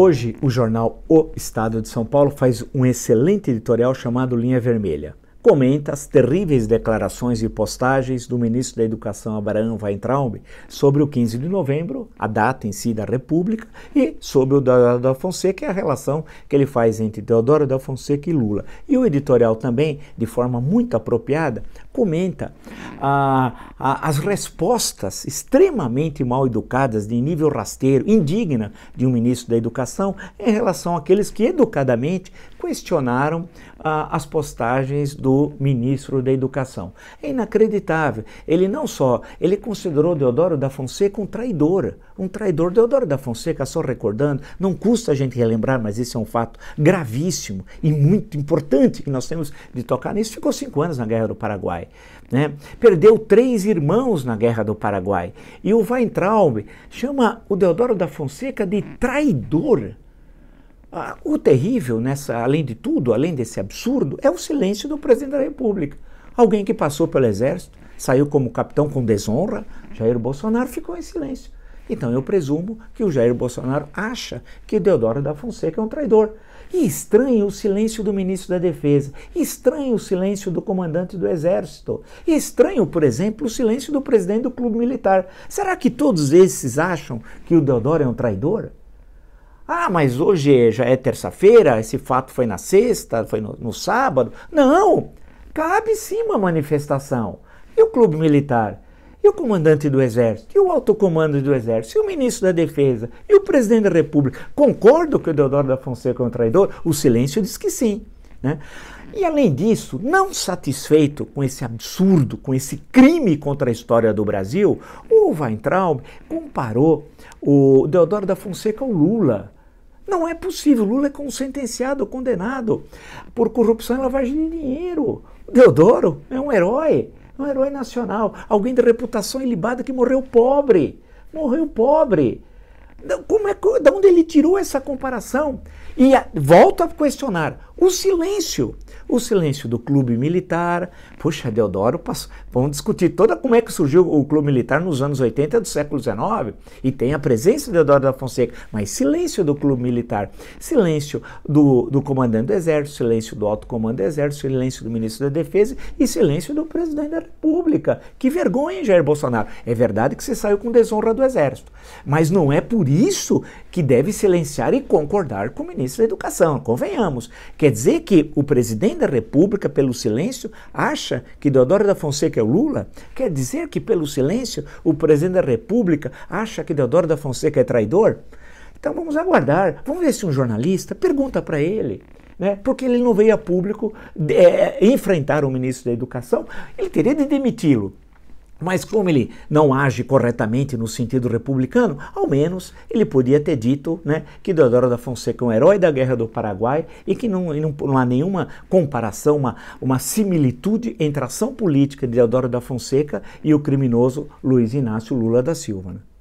Hoje, o jornal O Estado de São Paulo faz um excelente editorial chamado Linha Vermelha comenta as terríveis declarações e postagens do ministro da Educação Abraão Weintraub sobre o 15 de novembro, a data em si da República, e sobre o Deodoro da Fonseca e a relação que ele faz entre Deodoro da Fonseca e Lula. E o editorial também, de forma muito apropriada, comenta ah, ah, as respostas extremamente mal educadas, de nível rasteiro, indigna de um ministro da Educação, em relação àqueles que educadamente questionaram ah, as postagens do ministro da Educação. É inacreditável. Ele não só, ele considerou Deodoro da Fonseca um traidor, um traidor. Deodoro da Fonseca, só recordando, não custa a gente relembrar, mas isso é um fato gravíssimo e muito importante que nós temos de tocar nisso. Ficou cinco anos na Guerra do Paraguai. Né? Perdeu três irmãos na Guerra do Paraguai. E o Weintraub chama o Deodoro da Fonseca de traidor. O terrível, nessa, além de tudo, além desse absurdo, é o silêncio do presidente da República. Alguém que passou pelo Exército, saiu como capitão com desonra, Jair Bolsonaro ficou em silêncio. Então eu presumo que o Jair Bolsonaro acha que Deodoro da Fonseca é um traidor. E estranho o silêncio do ministro da Defesa, estranho o silêncio do comandante do Exército, e estranho, por exemplo, o silêncio do presidente do Clube Militar. Será que todos esses acham que o Deodoro é um traidor? Ah, mas hoje é, já é terça-feira, esse fato foi na sexta, foi no, no sábado. Não! Cabe sim uma manifestação. E o clube militar? E o comandante do Exército? E o alto comando do Exército? E o ministro da Defesa? E o presidente da República? Concordo que o Deodoro da Fonseca é um traidor? O silêncio diz que sim. Né? E além disso, não satisfeito com esse absurdo, com esse crime contra a história do Brasil, o Weintraub comparou o Deodoro da Fonseca ao Lula. Não é possível. Lula é sentenciado, condenado por corrupção e lavagem de dinheiro. Deodoro é um herói, é um herói nacional, alguém de reputação ilibada que morreu pobre. Morreu pobre. Como é, da onde ele tirou essa comparação? E a, volto a questionar: o silêncio o silêncio do clube militar. Poxa, Deodoro, passou. vamos discutir toda como é que surgiu o clube militar nos anos 80 do século XIX. E tem a presença de Deodoro da Fonseca, mas silêncio do clube militar, silêncio do, do comandante do exército, silêncio do alto comando do exército, silêncio do ministro da defesa e silêncio do presidente da república. Que vergonha, Jair Bolsonaro. É verdade que você saiu com desonra do exército, mas não é por isso que deve silenciar e concordar com o ministro da educação, convenhamos. Quer dizer que o presidente da República, pelo silêncio, acha que Deodoro da Fonseca é o Lula? Quer dizer que, pelo silêncio, o presidente da República acha que Deodoro da Fonseca é traidor? Então vamos aguardar, vamos ver se um jornalista pergunta para ele. Né? Porque ele não veio a público de, é, enfrentar o ministro da Educação, ele teria de demiti-lo. Mas como ele não age corretamente no sentido republicano, ao menos ele podia ter dito né, que Deodoro da Fonseca é um herói da Guerra do Paraguai e que não, não, não há nenhuma comparação, uma, uma similitude entre a ação política de Deodoro da Fonseca e o criminoso Luiz Inácio Lula da Silva. Né?